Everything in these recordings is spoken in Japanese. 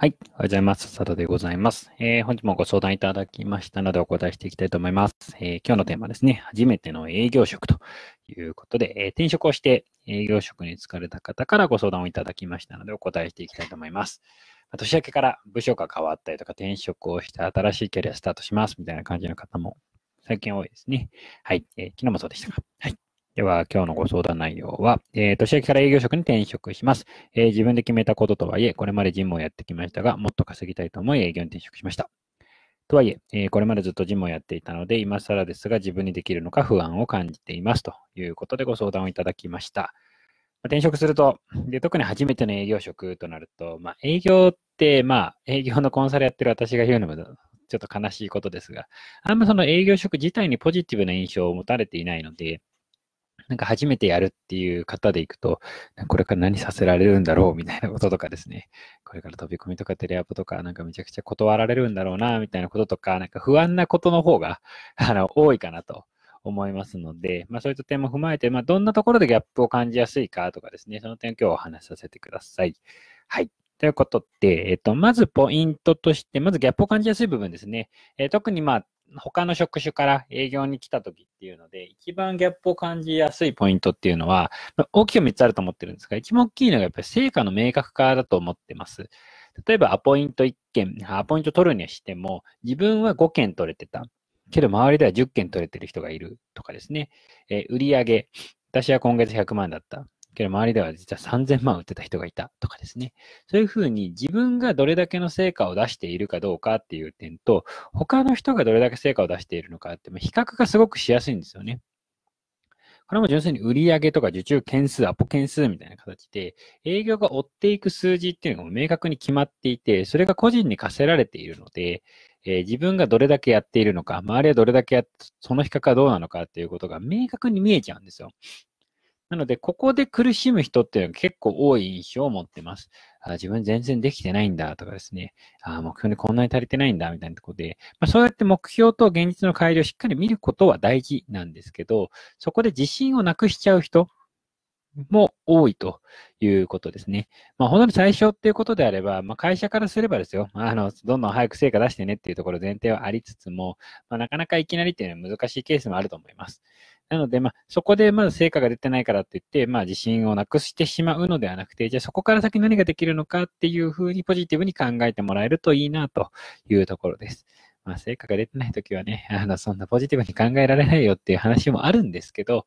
はい。おはようございます。佐ダでございます。えー、本日もご相談いただきましたのでお答えしていきたいと思います。えー、今日のテーマですね。初めての営業職ということで、えー、転職をして営業職に就かれた方からご相談をいただきましたのでお答えしていきたいと思います。年明けから部署が変わったりとか転職をして新しいキャリアスタートしますみたいな感じの方も最近多いですね。はい。えー、昨日もそうでしたか。はい。では、今日のご相談内容は、えー、年明けから営業職に転職します、えー、自分で決めたこととはいえ、これまで事務をやってきましたが、もっと稼ぎたいと思い営業に転職しました。とはいえ、えー、これまでずっとジムをやっていたので、今更ですが自分にできるのか不安を感じていますということでご相談をいただきました。まあ、転職するとで、特に初めての営業職となると、まあ、営業って、まあ、営業のコンサルやってる私が言うのもちょっと悲しいことですが、あんまその営業職自体にポジティブな印象を持たれていないので、なんか初めてやるっていう方でいくと、これから何させられるんだろうみたいなこととかですね、これから飛び込みとかテレアポとか、なんかめちゃくちゃ断られるんだろうな、みたいなこととか、なんか不安なことの方が、あの、多いかなと。思いますので、まあ、そういった点も踏まえて、まあ、どんなところでギャップを感じやすいかとかですね、その点を今日お話しさせてください。はい。ということで、えっと、まずポイントとして、まずギャップを感じやすい部分ですね。えー、特にまあ、他の職種から営業に来た時っていうので、一番ギャップを感じやすいポイントっていうのは、大きく3つあると思ってるんですが、一番大きいのがやっぱり成果の明確化だと思ってます。例えばアポイント1件、アポイント取るにしても、自分は5件取れてた。けど周りでは10件取れてる人がいるとかですね。えー、売上私は今月100万だった。けど周りでは実は3000万売ってた人がいたとかですね。そういうふうに自分がどれだけの成果を出しているかどうかっていう点と、他の人がどれだけ成果を出しているのかって、比較がすごくしやすいんですよね。これも純粋に売上とか受注件数、アポ件数みたいな形で、営業が追っていく数字っていうのが明確に決まっていて、それが個人に課せられているので、えー、自分がどれだけやっているのか、周りはどれだけやって、その比較はどうなのかっていうことが明確に見えちゃうんですよ。なので、ここで苦しむ人っていうのは結構多い印象を持ってます。あ自分全然できてないんだとかですね。あ目標にこんなに足りてないんだみたいなところで、まあ、そうやって目標と現実の改良をしっかり見ることは大事なんですけど、そこで自信をなくしちゃう人も多いということですね。まあ、ほんど最初っていうことであれば、まあ、会社からすればですよ、あの、どんどん早く成果出してねっていうところ前提はありつつも、まあ、なかなかいきなりっていうのは難しいケースもあると思います。なので、まあ、そこでまだ成果が出てないからって言って、まあ、自信をなくしてしまうのではなくて、じゃあそこから先何ができるのかっていうふうにポジティブに考えてもらえるといいなというところです。まあ、成果が出てないときはね、あの、そんなポジティブに考えられないよっていう話もあるんですけど、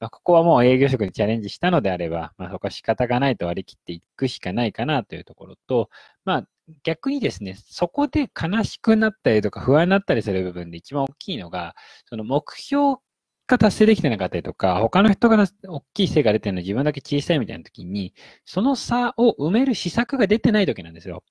まあ、ここはもう営業職にチャレンジしたのであれば、まあ、そこは仕方がないと割り切っていくしかないかなというところと、まあ、逆にですね、そこで悲しくなったりとか不安になったりする部分で一番大きいのが、その目標果達成できてなかったりとか、他の人が大きい成果出てるの自分だけ小さいみたいな時に、その差を埋める施策が出てない時なんですよ。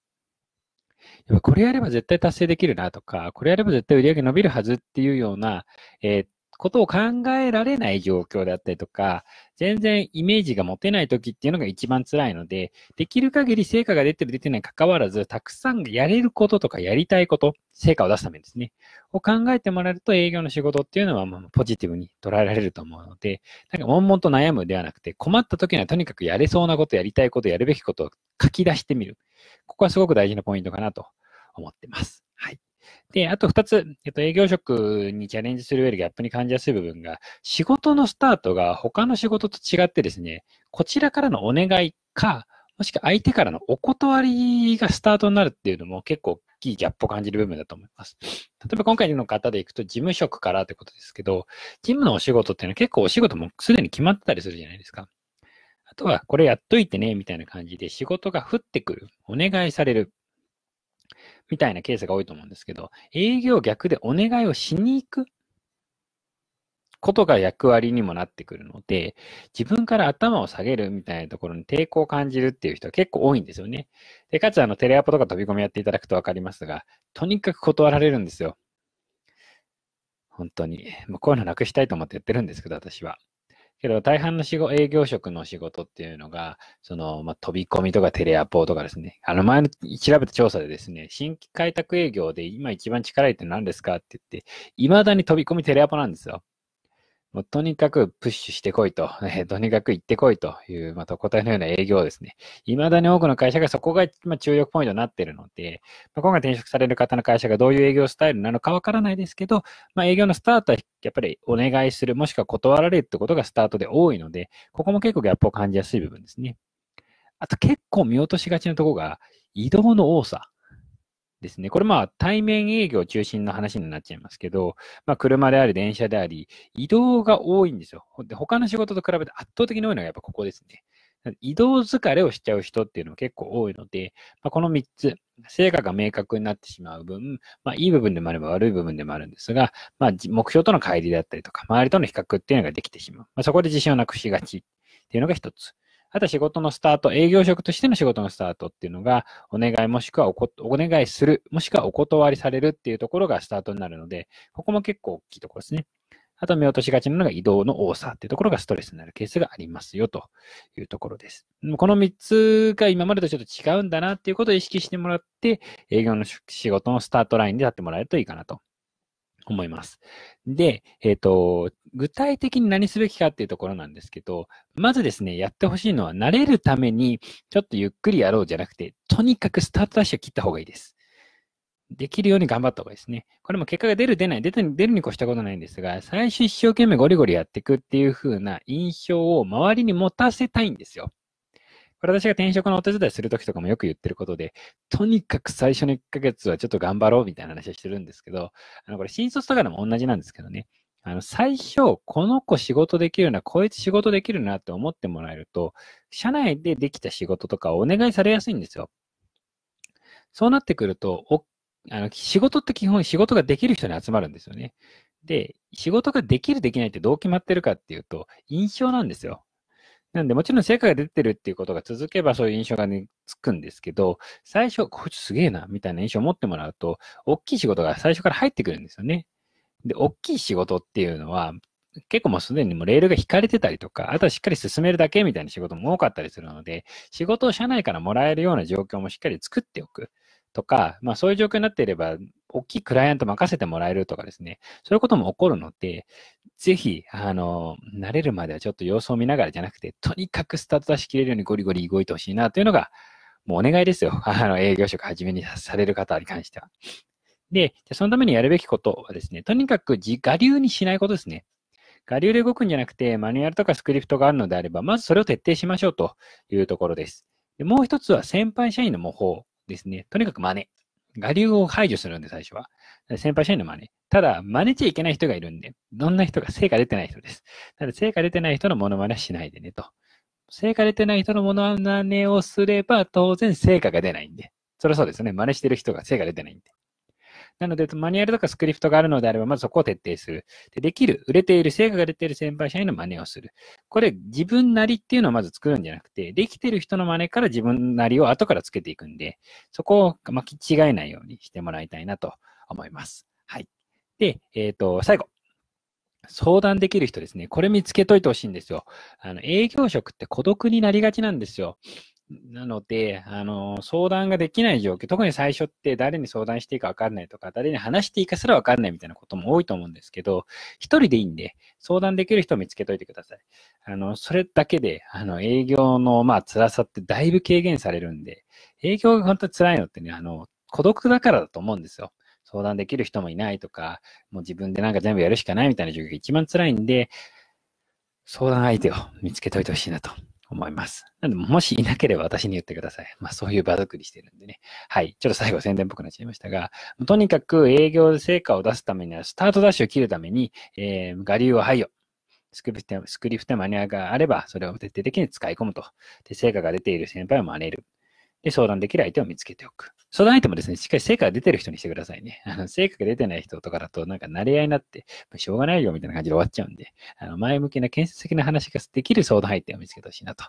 これやれば絶対達成できるなとか、これやれば絶対売り上げ伸びるはずっていうような、えー、っことを考えられない状況だったりとか、全然イメージが持てない時っていうのが一番辛いので、できる限り成果が出てる出てない関わらず、たくさんやれることとかやりたいこと、成果を出すためですね、を考えてもらえると営業の仕事っていうのはまポジティブに捉えられると思うので、なんか悶々と悩むではなくて、困った時にはとにかくやれそうなこと、やりたいこと、やるべきことを書き出してみる。ここはすごく大事なポイントかなと思ってます。はい。で、あと2つ、えっと、営業職にチャレンジする上でギャップに感じやすい部分が、仕事のスタートが他の仕事と違ってですね、こちらからのお願いか、もしくは相手からのお断りがスタートになるっていうのも結構大きいギャップを感じる部分だと思います。例えば今回の方で行くと事務職からってことですけど、事務のお仕事っていうのは結構お仕事もすでに決まってたりするじゃないですか。あとはこれやっといてねみたいな感じで仕事が降ってくる、お願いされる。みたいなケースが多いと思うんですけど、営業逆でお願いをしに行くことが役割にもなってくるので、自分から頭を下げるみたいなところに抵抗を感じるっていう人は結構多いんですよね。で、かつあのテレアポとか飛び込みやっていただくとわかりますが、とにかく断られるんですよ。本当に。もうこういうのなくしたいと思ってやってるんですけど、私は。けど、大半の仕事、営業職の仕事っていうのが、その、まあ、飛び込みとかテレアポとかですね、あの前の調べた調査でですね、新規開拓営業で今一番力入って何ですかって言って、未だに飛び込みテレアポなんですよ。もうとにかくプッシュしてこいと、えー、とにかく行ってこいという、また答えのような営業ですね。未だに多くの会社がそこが、まあ、注力ポイントになっているので、まあ、今回転職される方の会社がどういう営業スタイルなのかわからないですけど、まあ、営業のスタートはやっぱりお願いする、もしくは断られるってことがスタートで多いので、ここも結構ギャップを感じやすい部分ですね。あと結構見落としがちなところが、移動の多さ。ですね。これまあ対面営業中心の話になっちゃいますけど、まあ車であり電車であり、移動が多いんですよ。で他の仕事と比べて圧倒的に多いのがやっぱここですね。移動疲れをしちゃう人っていうのは結構多いので、まあ、この3つ、成果が明確になってしまう分、まあ、いい部分でもあれば悪い部分でもあるんですが、まあ、目標との乖離だったりとか、周りとの比較っていうのができてしまう。まあ、そこで自信をなくしがちっていうのが1つ。あとは仕事のスタート、営業職としての仕事のスタートっていうのが、お願いもしくはおこお願いする、もしくはお断りされるっていうところがスタートになるので、ここも結構大きいところですね。あと見落としがちなのが移動の多さっていうところがストレスになるケースがありますよというところです。この3つが今までとちょっと違うんだなっていうことを意識してもらって、営業の仕事のスタートラインで立ってもらえるといいかなと思います。で、えっ、ー、と、具体的に何すべきかっていうところなんですけど、まずですね、やってほしいのは、慣れるために、ちょっとゆっくりやろうじゃなくて、とにかくスタートダッシュを切った方がいいです。できるように頑張った方がいいですね。これも結果が出る出ない、出る出るに越したことないんですが、最初一生懸命ゴリゴリやっていくっていう風な印象を周りに持たせたいんですよ。これ私が転職のお手伝いするときとかもよく言ってることで、とにかく最初の1ヶ月はちょっと頑張ろうみたいな話をしてるんですけど、あの、これ新卒とかでも同じなんですけどね、あの、最初、この子仕事できるな、こいつ仕事できるなって思ってもらえると、社内でできた仕事とかお願いされやすいんですよ。そうなってくると、おあの仕事って基本仕事ができる人に集まるんですよね。で、仕事ができるできないってどう決まってるかっていうと、印象なんですよ。なんで、もちろん成果が出てるっていうことが続けばそういう印象がね、つくんですけど、最初、こいつすげえな、みたいな印象を持ってもらうと、大きい仕事が最初から入ってくるんですよね。で、大きい仕事っていうのは、結構もうすでにもレールが引かれてたりとか、あとはしっかり進めるだけみたいな仕事も多かったりするので、仕事を社内からもらえるような状況もしっかり作っておくとか、まあそういう状況になっていれば、大きいクライアント任せてもらえるとかですね、そういうことも起こるので、ぜひ、あの、慣れるまではちょっと様子を見ながらじゃなくて、とにかくスタート出し切れるようにゴリゴリ動いてほしいなというのが、もうお願いですよ。あの、営業職はじめにされる方に関しては。で、そのためにやるべきことはですね、とにかく自我流にしないことですね。我流で動くんじゃなくて、マニュアルとかスクリプトがあるのであれば、まずそれを徹底しましょうというところです。でもう一つは先輩社員の模倣ですね。とにかく真似。我流を排除するんで、最初は。先輩社員の真似。ただ、真似ちゃいけない人がいるんで、どんな人が成果出てない人です。ただ、成果出てない人のモノマネはしないでね、と。成果出てない人のモノマネをすれば、当然成果が出ないんで。そりゃそうですね。真似してる人が成果出てないんで。なので、マニュアルとかスクリプトがあるのであれば、まずそこを徹底する。でできる、売れている、成果が出ている先輩社員の真似をする。これ、自分なりっていうのをまず作るんじゃなくて、できている人の真似から自分なりを後からつけていくんで、そこを巻き違えないようにしてもらいたいなと思います。はい。で、えっ、ー、と、最後。相談できる人ですね。これ見つけといてほしいんですよ。あの、営業職って孤独になりがちなんですよ。なので、あの、相談ができない状況、特に最初って誰に相談していいか分かんないとか、誰に話していいかすら分かんないみたいなことも多いと思うんですけど、一人でいいんで、相談できる人を見つけといてください。あの、それだけで、あの、営業の、まあ、辛さってだいぶ軽減されるんで、営業が本当に辛いのってね、あの、孤独だからだと思うんですよ。相談できる人もいないとか、もう自分でなんか全部やるしかないみたいな状況が一番辛いんで、相談相手を見つけといてほしいなと思います。なので、もしいなければ私に言ってください。まあ、そういう場作りしてるんでね。はい。ちょっと最後宣伝っぽくなっちゃいましたが、とにかく営業で成果を出すためには、スタートダッシュを切るために、えー、我流を排除。スクリプト、スクリプトマニアがあれば、それを徹底的に使い込むと。で、成果が出ている先輩を真似る。で、相談できる相手を見つけておく。相談相手もですね、しっかり成果が出てる人にしてくださいね。あの、成果が出てない人とかだと、なんか慣れ合いになって、しょうがないよみたいな感じで終わっちゃうんで、あの、前向きな建設的な話ができる相談相手を見つけてほしいなと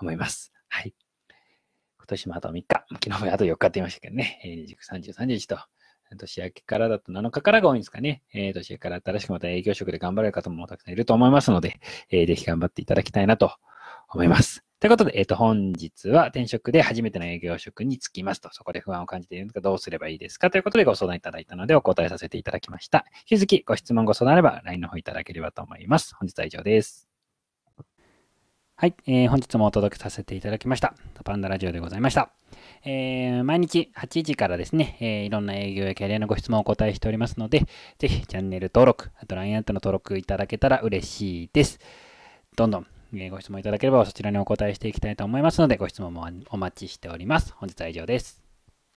思います。はい。今年もあと3日、昨日もあと4日って言いましたけどね、29、30、31と、年明けからだと7日からが多いんですかね。えー、年明けから新しくまた営業職で頑張れる方もたくさんいると思いますので、えー、ぜひ頑張っていただきたいなと思います。ということで、えっ、ー、と、本日は転職で初めての営業職に就きますと、そこで不安を感じているのかどうすればいいですかということでご相談いただいたのでお答えさせていただきました。引き続きご質問ご相談あれば LINE の方いただければと思います。本日は以上です。はい、えー、本日もお届けさせていただきました。パンダラジオでございました。えー、毎日8時からですね、えー、いろんな営業やキャリアのご質問をお答えしておりますので、ぜひチャンネル登録、あと LINE アットの登録いただけたら嬉しいです。どんどんえご質問いただければそちらにお答えしていきたいと思いますので、ご質問もお待ちしております。本日は以上です。